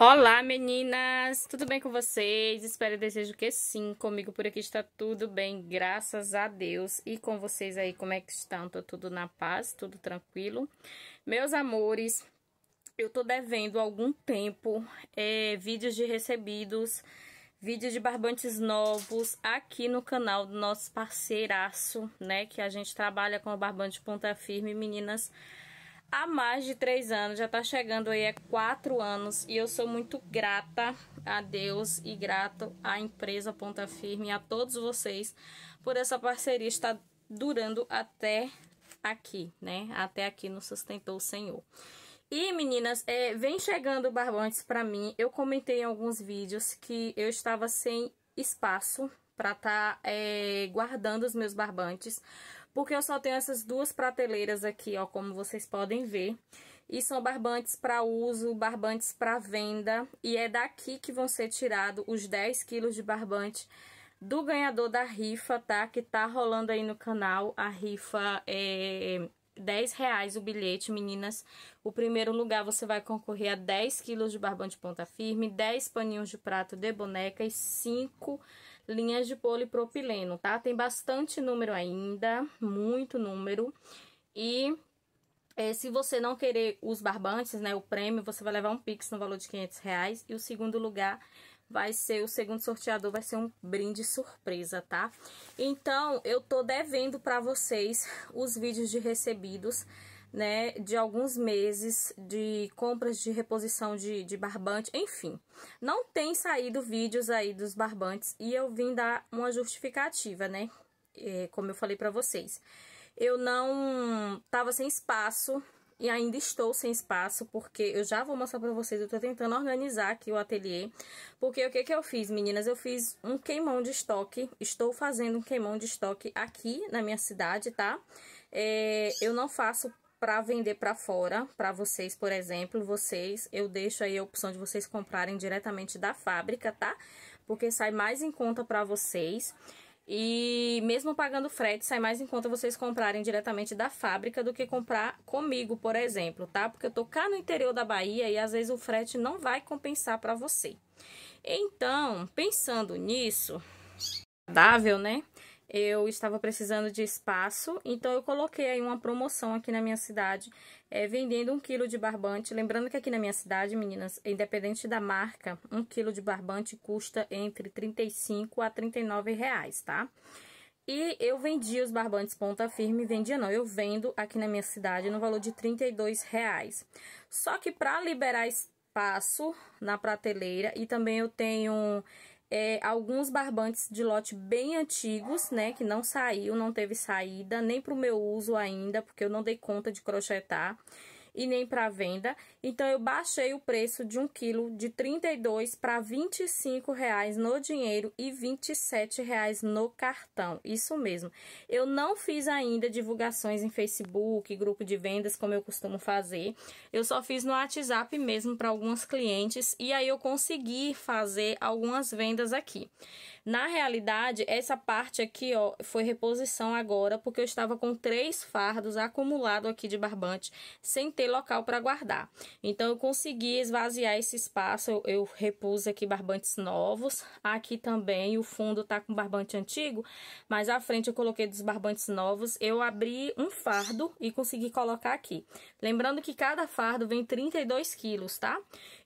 Olá, meninas! Tudo bem com vocês? Espero e desejo que sim. Comigo por aqui está tudo bem, graças a Deus. E com vocês aí, como é que estão? Tô tudo na paz, tudo tranquilo. Meus amores, eu tô devendo algum tempo é, vídeos de recebidos, vídeos de barbantes novos aqui no canal do nosso parceiraço, né? Que a gente trabalha com o barbante ponta firme, Meninas há mais de três anos, já tá chegando aí a é quatro anos e eu sou muito grata a Deus e grato à empresa Ponta Firme e a todos vocês por essa parceria estar durando até aqui, né? Até aqui nos sustentou o Senhor. E meninas, é, vem chegando barbantes para mim. Eu comentei em alguns vídeos que eu estava sem espaço para estar tá, é, guardando os meus barbantes, porque eu só tenho essas duas prateleiras aqui, ó, como vocês podem ver. E são barbantes para uso, barbantes para venda, e é daqui que vão ser tirados os 10 quilos de barbante do ganhador da rifa, tá? Que tá rolando aí no canal, a rifa é... 10 reais o bilhete, meninas. O primeiro lugar você vai concorrer a 10 quilos de barbante ponta firme, 10 paninhos de prato de boneca e 5 linhas de polipropileno, tá? Tem bastante número ainda, muito número. E é, se você não querer os barbantes, né, o prêmio, você vai levar um pix no valor de 500 reais. E o segundo lugar vai ser, o segundo sorteador vai ser um brinde surpresa, tá? Então, eu tô devendo para vocês os vídeos de recebidos, né, de alguns meses de compras de reposição de, de barbante, enfim. Não tem saído vídeos aí dos barbantes e eu vim dar uma justificativa, né, é, como eu falei pra vocês. Eu não tava sem espaço e ainda estou sem espaço, porque eu já vou mostrar pra vocês, eu tô tentando organizar aqui o ateliê, porque o que que eu fiz, meninas? Eu fiz um queimão de estoque, estou fazendo um queimão de estoque aqui na minha cidade, tá? É, eu não faço para vender para fora, para vocês, por exemplo, vocês, eu deixo aí a opção de vocês comprarem diretamente da fábrica, tá? Porque sai mais em conta para vocês. E mesmo pagando frete, sai mais em conta vocês comprarem diretamente da fábrica do que comprar comigo, por exemplo, tá? Porque eu tô cá no interior da Bahia e às vezes o frete não vai compensar para você. Então, pensando nisso, dável né? eu estava precisando de espaço, então eu coloquei aí uma promoção aqui na minha cidade, é, vendendo um quilo de barbante. Lembrando que aqui na minha cidade, meninas, independente da marca, um quilo de barbante custa entre 35 a 39 reais, tá? E eu vendia os barbantes ponta firme, vendia não, eu vendo aqui na minha cidade no valor de 32 reais. Só que para liberar espaço na prateleira e também eu tenho é, alguns barbantes de lote bem antigos, né? Que não saiu, não teve saída, nem para o meu uso ainda, porque eu não dei conta de crochetar e nem para venda. Então, eu baixei o preço de um quilo de 32 para 25 reais no dinheiro e 27 reais no cartão. Isso mesmo. Eu não fiz ainda divulgações em Facebook, grupo de vendas, como eu costumo fazer. Eu só fiz no WhatsApp mesmo para alguns clientes e aí eu consegui fazer algumas vendas aqui. Na realidade, essa parte aqui, ó, foi reposição agora, porque eu estava com três fardos acumulado aqui de barbante, sem ter local para guardar. Então, eu consegui esvaziar esse espaço, eu, eu repus aqui barbantes novos. Aqui também, o fundo tá com barbante antigo, mas à frente eu coloquei dos barbantes novos. Eu abri um fardo e consegui colocar aqui. Lembrando que cada fardo vem 32 quilos, tá?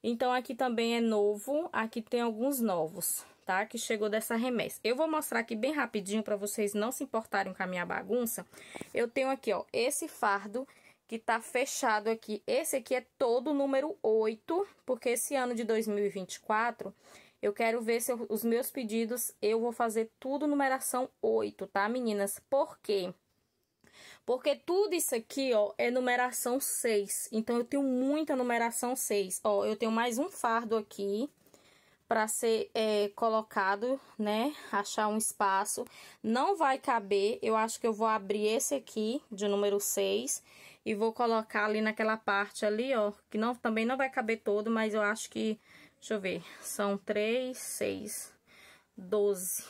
Então, aqui também é novo, aqui tem alguns novos tá? Que chegou dessa remessa. Eu vou mostrar aqui bem rapidinho para vocês não se importarem com a minha bagunça. Eu tenho aqui, ó, esse fardo que tá fechado aqui. Esse aqui é todo número 8, porque esse ano de 2024 eu quero ver se eu, os meus pedidos eu vou fazer tudo numeração 8, tá, meninas? Por quê? Porque tudo isso aqui, ó, é numeração 6. Então, eu tenho muita numeração 6. Ó, eu tenho mais um fardo aqui para ser é, colocado, né? Achar um espaço. Não vai caber, eu acho que eu vou abrir esse aqui, de número 6, e vou colocar ali naquela parte ali, ó, que não, também não vai caber todo, mas eu acho que, deixa eu ver, são 3, 6, 12,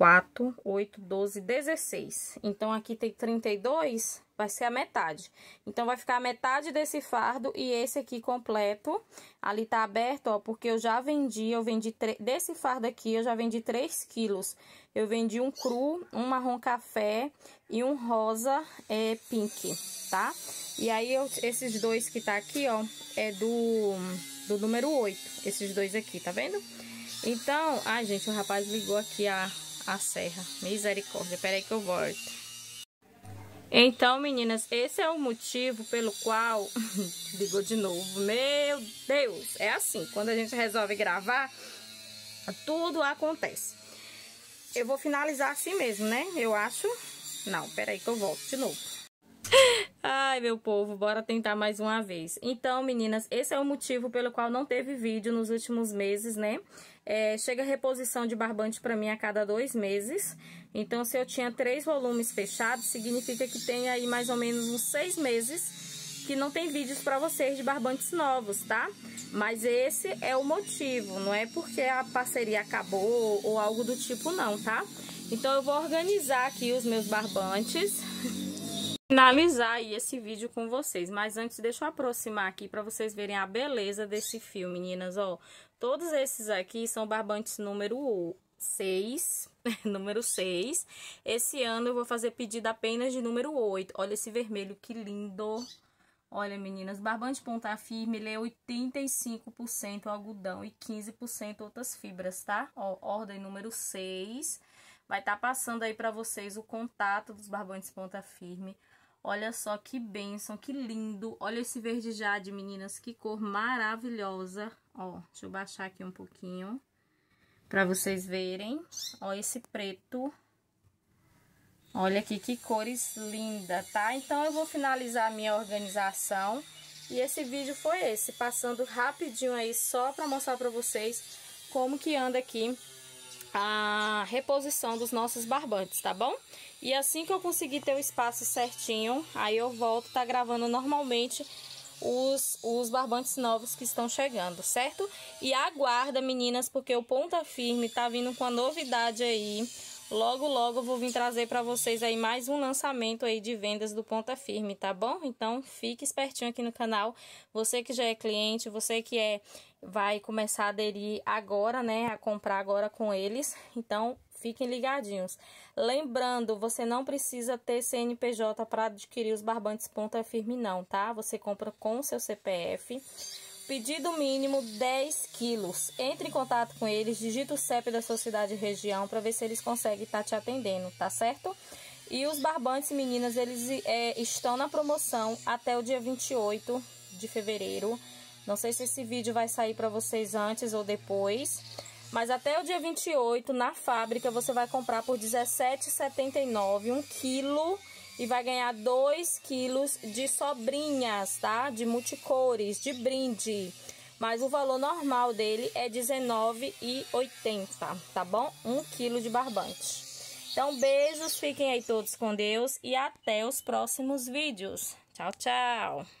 4, 8, 12, 16. Então, aqui tem 32, vai ser a metade. Então, vai ficar a metade desse fardo e esse aqui completo. Ali tá aberto, ó, porque eu já vendi, eu vendi... Desse fardo aqui, eu já vendi 3 quilos. Eu vendi um cru, um marrom café e um rosa é, pink, tá? E aí, eu, esses dois que tá aqui, ó, é do, do número 8. Esses dois aqui, tá vendo? Então, ai, gente, o rapaz ligou aqui a a serra. Misericórdia, peraí que eu volto. Então, meninas, esse é o motivo pelo qual... Ligou de novo. Meu Deus, é assim. Quando a gente resolve gravar, tudo acontece. Eu vou finalizar assim mesmo, né? Eu acho... Não, peraí que eu volto de novo. Ai, meu povo, bora tentar mais uma vez. Então, meninas, esse é o motivo pelo qual não teve vídeo nos últimos meses, né? É, chega reposição de barbante pra mim a cada dois meses. Então, se eu tinha três volumes fechados, significa que tem aí mais ou menos uns seis meses que não tem vídeos pra vocês de barbantes novos, tá? Mas esse é o motivo, não é porque a parceria acabou ou algo do tipo não, tá? Então, eu vou organizar aqui os meus barbantes finalizar aí esse vídeo com vocês, mas antes deixa eu aproximar aqui para vocês verem a beleza desse fio, meninas, ó. Todos esses aqui são barbantes número 6, número 6. Esse ano eu vou fazer pedido apenas de número 8. Olha esse vermelho, que lindo! Olha, meninas, barbante ponta firme, ele é 85% algodão e 15% outras fibras, tá? Ó, ordem número 6. Vai estar tá passando aí para vocês o contato dos barbantes ponta firme Olha só que bênção, que lindo. Olha esse verde jade, meninas, que cor maravilhosa. Ó, deixa eu baixar aqui um pouquinho para vocês verem. Ó, esse preto. Olha aqui que cores linda, tá? Então, eu vou finalizar a minha organização. E esse vídeo foi esse, passando rapidinho aí só para mostrar para vocês como que anda aqui a reposição dos nossos barbantes, tá bom? E assim que eu conseguir ter o espaço certinho, aí eu volto tá gravando normalmente os, os barbantes novos que estão chegando, certo? E aguarda, meninas, porque o Ponta Firme tá vindo com a novidade aí. Logo, logo vou vir trazer para vocês aí mais um lançamento aí de vendas do Ponta Firme, tá bom? Então, fique espertinho aqui no canal. Você que já é cliente, você que é vai começar a aderir agora, né? A comprar agora com eles. Então, fiquem ligadinhos. Lembrando, você não precisa ter CNPJ para adquirir os barbantes ponta firme, não, tá? Você compra com seu CPF. Pedido mínimo 10 quilos. Entre em contato com eles, digita o CEP da sua cidade e região para ver se eles conseguem estar tá te atendendo, tá certo? E os barbantes, meninas, eles é, estão na promoção até o dia 28 de fevereiro não sei se esse vídeo vai sair para vocês antes ou depois, mas até o dia 28, na fábrica, você vai comprar por R$17,79 um quilo e vai ganhar 2 quilos de sobrinhas, tá? De multicores, de brinde. Mas o valor normal dele é R$19,80, tá bom? Um quilo de barbante. Então, beijos, fiquem aí todos com Deus e até os próximos vídeos. Tchau, tchau!